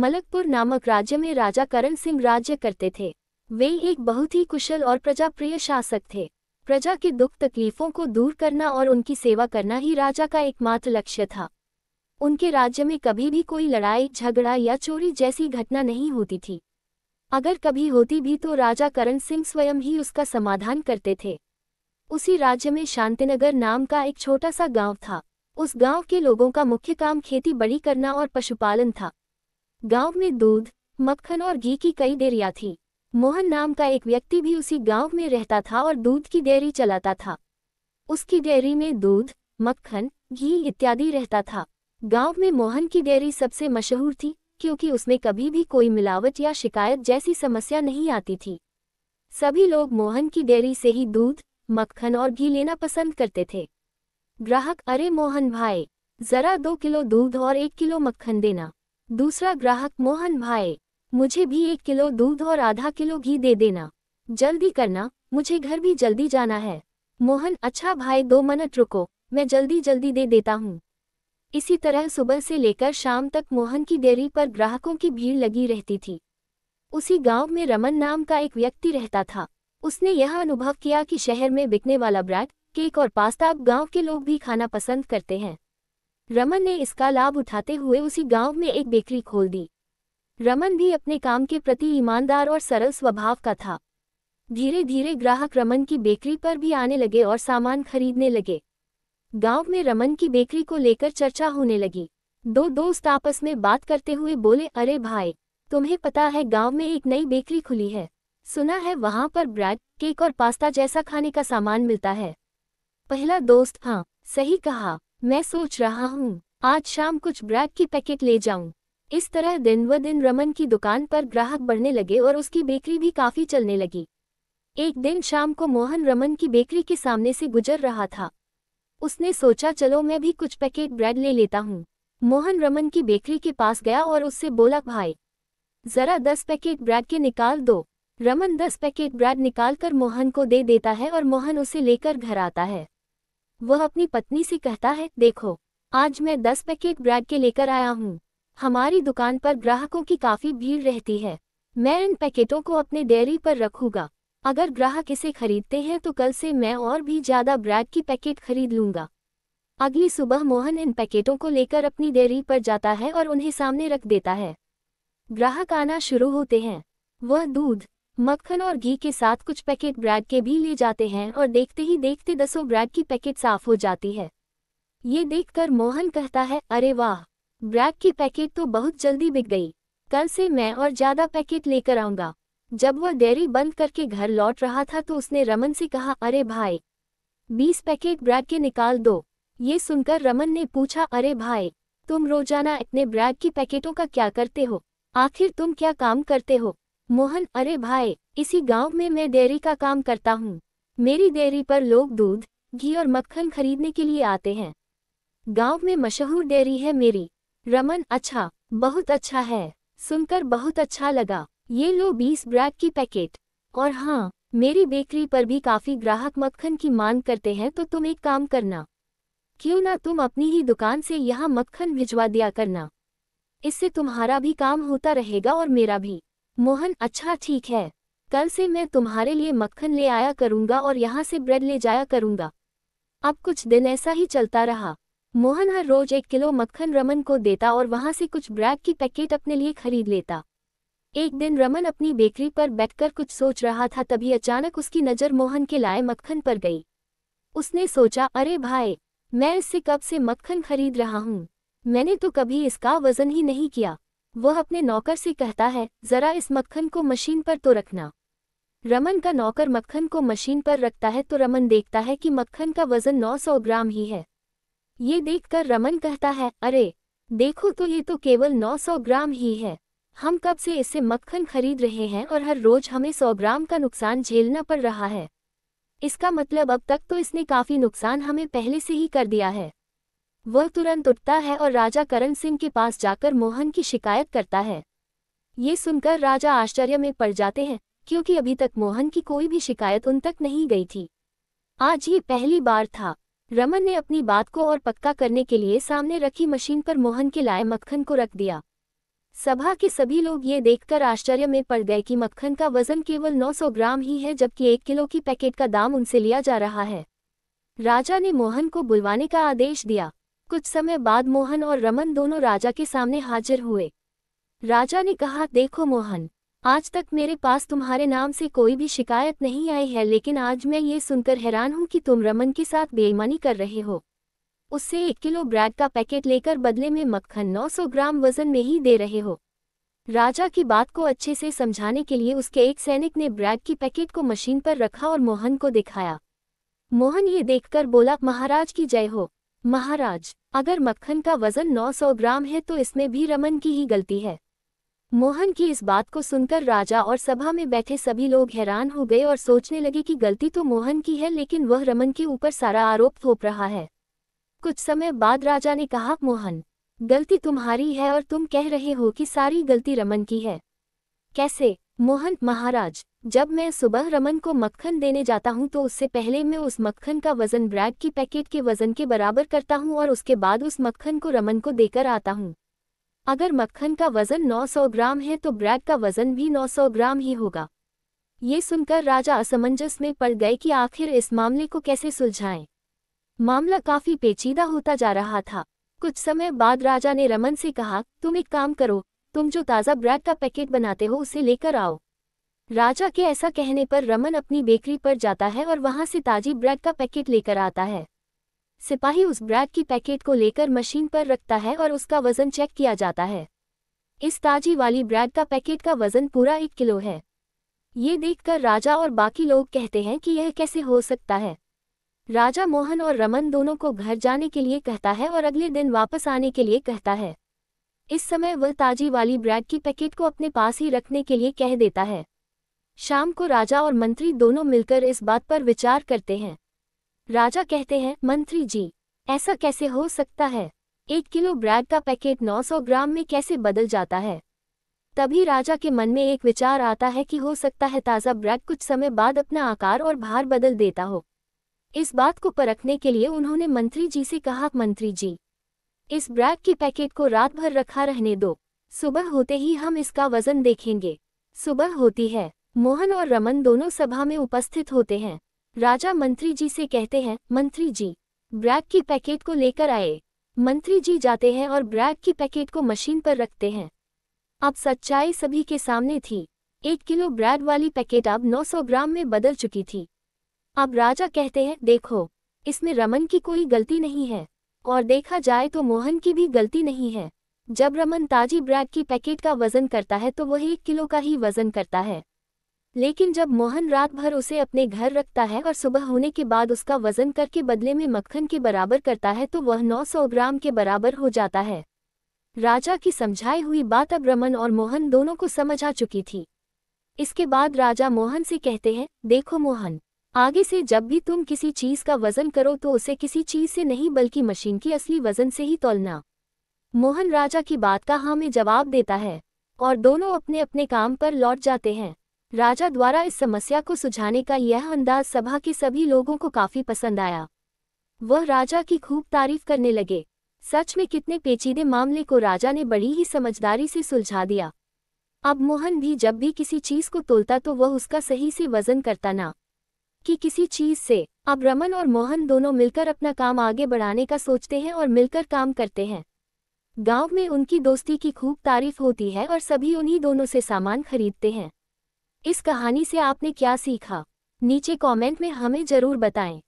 मलकपुर नामक राज्य में राजा करण सिंह राज्य करते थे वे एक बहुत ही कुशल और प्रजाप्रिय शासक थे प्रजा की दुख तकलीफों को दूर करना और उनकी सेवा करना ही राजा का एकमात्र लक्ष्य था उनके राज्य में कभी भी कोई लड़ाई झगड़ा या चोरी जैसी घटना नहीं होती थी अगर कभी होती भी तो राजा करण सिंह स्वयं ही उसका समाधान करते थे उसी राज्य में शांतिनगर नाम का एक छोटा सा गांव था उस गांव के लोगों का मुख्य काम खेती बड़ी करना और पशुपालन था गांव में दूध मक्खन और घी की कई डेरिया थी मोहन नाम का एक व्यक्ति भी उसी गांव में रहता था और दूध की डेयरी चलाता था उसकी डेयरी में दूध मक्खन घी इत्यादि रहता था गांव में मोहन की डेयरी सबसे मशहूर थी क्योंकि उसमें कभी भी कोई मिलावट या शिकायत जैसी समस्या नहीं आती थी सभी लोग मोहन की डेयरी से ही दूध मक्खन और घी लेना पसंद करते थे ग्राहक अरे मोहन भाई जरा दो किलो दूध और एक किलो मक्खन देना दूसरा ग्राहक मोहन भाई मुझे भी एक किलो दूध और आधा किलो घी दे देना जल्दी करना मुझे घर भी जल्दी जाना है मोहन अच्छा भाई दो मिनट रुको मैं जल्दी जल्दी दे देता हूँ इसी तरह सुबह से लेकर शाम तक मोहन की डेयरी पर ग्राहकों की भीड़ लगी रहती थी उसी गांव में रमन नाम का एक व्यक्ति रहता था उसने यह अनुभव किया कि शहर में बिकने वाला ब्रेड केक और पास्ता अब गांव के लोग भी खाना पसंद करते हैं रमन ने इसका लाभ उठाते हुए उसी गांव में एक बेकरी खोल दी रमन भी अपने काम के प्रति ईमानदार और सरल स्वभाव का था धीरे धीरे ग्राहक रमन की बेकरी पर भी आने लगे और सामान खरीदने लगे गांव में रमन की बेकरी को लेकर चर्चा होने लगी दो दोस्त आपस में बात करते हुए बोले अरे भाई तुम्हें पता है गांव में एक नई बेकरी खुली है सुना है वहां पर ब्रेड केक और पास्ता जैसा खाने का सामान मिलता है पहला दोस्त हाँ सही कहा मैं सोच रहा हूँ आज शाम कुछ ब्रैक की पैकेट ले जाऊँ इस तरह दिन व दिन रमन की दुकान पर ग्राहक बढ़ने लगे और उसकी बेकरी भी काफ़ी चलने लगी एक दिन शाम को मोहन रमन की बेकरी के सामने से गुजर रहा था उसने सोचा चलो मैं भी कुछ पैकेट ब्रेड ले लेता हूँ मोहन रमन की बेकरी के पास गया और उससे बोला भाई ज़रा दस पैकेट ब्रेड के निकाल दो रमन दस पैकेट ब्रेड निकालकर मोहन को दे देता है और मोहन उसे लेकर घर आता है वह अपनी पत्नी से कहता है देखो आज मैं दस पैकेट ब्रेड के लेकर आया हूँ हमारी दुकान पर ग्राहकों की काफ़ी भीड़ रहती है मैं इन पैकेटों को अपने डेयरी पर रखूंगा अगर ग्राहक इसे खरीदते हैं तो कल से मैं और भी ज़्यादा ब्रेड की पैकेट खरीद लूंगा अगली सुबह मोहन इन पैकेटों को लेकर अपनी डेयरी पर जाता है और उन्हें सामने रख देता है ग्राहक आना शुरू होते हैं वह दूध मक्खन और घी के साथ कुछ पैकेट ब्रेड के भी ले जाते हैं और देखते ही देखते दसों ब्रेड की पैकेट साफ हो जाती है ये देखकर मोहन कहता है अरे वाह ब्रेड की पैकेट तो बहुत जल्दी बिक गई कल से मैं और ज़्यादा पैकेट लेकर आऊँगा जब वह डेयरी बंद करके घर लौट रहा था तो उसने रमन से कहा अरे भाई बीस पैकेट ब्रेड के निकाल दो ये सुनकर रमन ने पूछा अरे भाई तुम रोजाना इतने ब्रेड की पैकेटों का क्या करते हो आखिर तुम क्या काम करते हो मोहन अरे भाई इसी गांव में मैं डेयरी का काम करता हूँ मेरी डेयरी पर लोग दूध घी और मक्खन खरीदने के लिए आते हैं गांव में मशहूर डेयरी है मेरी रमन अच्छा बहुत अच्छा है सुनकर बहुत अच्छा लगा ये लो बीस ब्रैड की पैकेट और हाँ मेरी बेकरी पर भी काफ़ी ग्राहक मक्खन की मांग करते हैं तो तुम एक काम करना क्यों ना तुम अपनी ही दुकान से यहाँ मक्खन भिजवा दिया करना इससे तुम्हारा भी काम होता रहेगा और मेरा भी मोहन अच्छा ठीक है कल से मैं तुम्हारे लिए मक्खन ले आया करूंगा और यहाँ से ब्रेड ले जाया करूंगा अब कुछ दिन ऐसा ही चलता रहा मोहन हर रोज एक किलो मक्खन रमन को देता और वहां से कुछ ब्रेड की पैकेट अपने लिए खरीद लेता एक दिन रमन अपनी बेकरी पर बैठकर कुछ सोच रहा था तभी अचानक उसकी नज़र मोहन के लाए मक्खन पर गई उसने सोचा अरे भाई मैं इससे कब से मक्खन खरीद रहा हूँ मैंने तो कभी इसका वजन ही नहीं किया वह अपने नौकर से कहता है जरा इस मक्खन को मशीन पर तो रखना रमन का नौकर मक्खन को मशीन पर रखता है तो रमन देखता है कि मक्खन का वजन 900 ग्राम ही है ये देखकर रमन कहता है अरे देखो तो ये तो केवल 900 ग्राम ही है हम कब से इसे मक्खन खरीद रहे हैं और हर रोज हमें 100 ग्राम का नुकसान झेलना पड़ रहा है इसका मतलब अब तक तो इसने काफ़ी नुकसान हमें पहले से ही कर दिया है वह तुरंत उठता है और राजा करण सिंह के पास जाकर मोहन की शिकायत करता है ये सुनकर राजा आश्चर्य में पड़ जाते हैं क्योंकि अभी तक मोहन की कोई भी शिकायत उन तक नहीं गई थी आज ये पहली बार था रमन ने अपनी बात को और पक्का करने के लिए सामने रखी मशीन पर मोहन के लाए मक्खन को रख दिया सभा के सभी लोग ये देखकर आश्चर्य में पड़ गए कि मक्खन का वजन केवल 900 ग्राम ही है जबकि एक किलो की पैकेट का दाम उनसे लिया जा रहा है राजा ने मोहन को बुलवाने का आदेश दिया कुछ समय बाद मोहन और रमन दोनों राजा के सामने हाजिर हुए राजा ने कहा देखो मोहन आज तक मेरे पास तुम्हारे नाम से कोई भी शिकायत नहीं आई है लेकिन आज मैं ये सुनकर हैरान हूँ कि तुम रमन के साथ बेईमानी कर रहे हो उससे एक किलो ब्रेड का पैकेट लेकर बदले में मक्खन 900 ग्राम वजन में ही दे रहे हो राजा की बात को अच्छे से समझाने के लिए उसके एक सैनिक ने ब्रेड की पैकेट को मशीन पर रखा और मोहन को दिखाया मोहन ये देखकर बोला महाराज की जय हो महाराज अगर मक्खन का वजन 900 ग्राम है तो इसमें भी रमन की ही गलती है मोहन की इस बात को सुनकर राजा और सभा में बैठे सभी लोग हैरान हो गए और सोचने लगे कि गलती तो मोहन की है लेकिन वह रमन के ऊपर सारा आरोप थोप रहा है कुछ समय बाद राजा ने कहा मोहन गलती तुम्हारी है और तुम कह रहे हो कि सारी गलती रमन की है कैसे मोहन महाराज जब मैं सुबह रमन को मक्खन देने जाता हूँ तो उससे पहले मैं उस मक्खन का वज़न ब्रेड की पैकेट के वज़न के बराबर करता हूँ और उसके बाद उस मक्खन को रमन को देकर आता हूँ अगर मक्खन का वज़न 900 ग्राम है तो ब्रेड का वज़न भी 900 ग्राम ही होगा ये सुनकर राजा असमंजस में पड़ गए कि आखिर इस मामले को कैसे सुलझाएं मामला काफ़ी पेचीदा होता जा रहा था कुछ समय बाद राजा ने रमन से कहा तुम एक काम करो तुम जो ताज़ा ब्रेड का पैकेट बनाते हो उसे लेकर आओ राजा के ऐसा कहने पर रमन अपनी बेकरी पर जाता है और वहां से ताजी ब्रेड का पैकेट लेकर आता है सिपाही उस ब्रेड की पैकेट को लेकर मशीन पर रखता है और उसका वजन चेक किया जाता है इस ताजी वाली ब्रेड का पैकेट का वजन पूरा एक किलो है ये देखकर राजा और बाकी लोग कहते हैं कि यह कैसे हो सकता है राजा मोहन और रमन दोनों को घर जाने के लिए कहता है और अगले दिन वापस आने के लिए कहता है इस समय वह ताजी वाली ब्रेड की पैकेट को अपने पास ही रखने के लिए कह देता है शाम को राजा और मंत्री दोनों मिलकर इस बात पर विचार करते हैं राजा कहते हैं मंत्री जी ऐसा कैसे हो सकता है एक किलो ब्रेड का पैकेट 900 ग्राम में कैसे बदल जाता है तभी राजा के मन में एक विचार आता है कि हो सकता है ताज़ा ब्रेड कुछ समय बाद अपना आकार और भार बदल देता हो इस बात को परखने के लिए उन्होंने मंत्री जी से कहा मंत्री जी इस ब्रेड के पैकेट को रात भर रखा रहने दो सुबह होते ही हम इसका वज़न देखेंगे सुबह होती है मोहन और रमन दोनों सभा में उपस्थित होते हैं राजा मंत्री जी से कहते हैं मंत्री जी ब्रैग की पैकेट को लेकर आए मंत्री जी जाते हैं और ब्रैग की पैकेट को मशीन पर रखते हैं अब सच्चाई सभी के सामने थी एक किलो ब्रैड वाली पैकेट अब 900 ग्राम में बदल चुकी थी अब राजा कहते हैं देखो इसमें रमन की कोई गलती नहीं है और देखा जाए तो मोहन की भी गलती नहीं है जब रमन ताजी ब्रैड की पैकेट का वजन करता है तो वह एक किलो का ही वजन करता है लेकिन जब मोहन रात भर उसे अपने घर रखता है और सुबह होने के बाद उसका वजन करके बदले में मक्खन के बराबर करता है तो वह 900 ग्राम के बराबर हो जाता है राजा की समझाई हुई बात अब रमन और मोहन दोनों को समझ आ चुकी थी इसके बाद राजा मोहन से कहते हैं देखो मोहन आगे से जब भी तुम किसी चीज़ का वजन करो तो उसे किसी चीज़ से नहीं बल्कि मशीन की असली वजन से ही तोलना मोहन राजा की बात का हाँ में जवाब देता है और दोनों अपने अपने काम पर लौट जाते हैं राजा द्वारा इस समस्या को सुझाने का यह अंदाज सभा के सभी लोगों को काफी पसंद आया वह राजा की खूब तारीफ करने लगे सच में कितने पेचीदे मामले को राजा ने बड़ी ही समझदारी से सुलझा दिया अब मोहन भी जब भी किसी चीज को तोलता तो वह उसका सही से वजन करता ना कि किसी चीज से अब रमन और मोहन दोनों मिलकर अपना काम आगे बढ़ाने का सोचते हैं और मिलकर काम करते हैं गांव में उनकी दोस्ती की खूब तारीफ होती है और सभी उन्हीं दोनों से सामान खरीदते हैं इस कहानी से आपने क्या सीखा नीचे कमेंट में हमें जरूर बताएं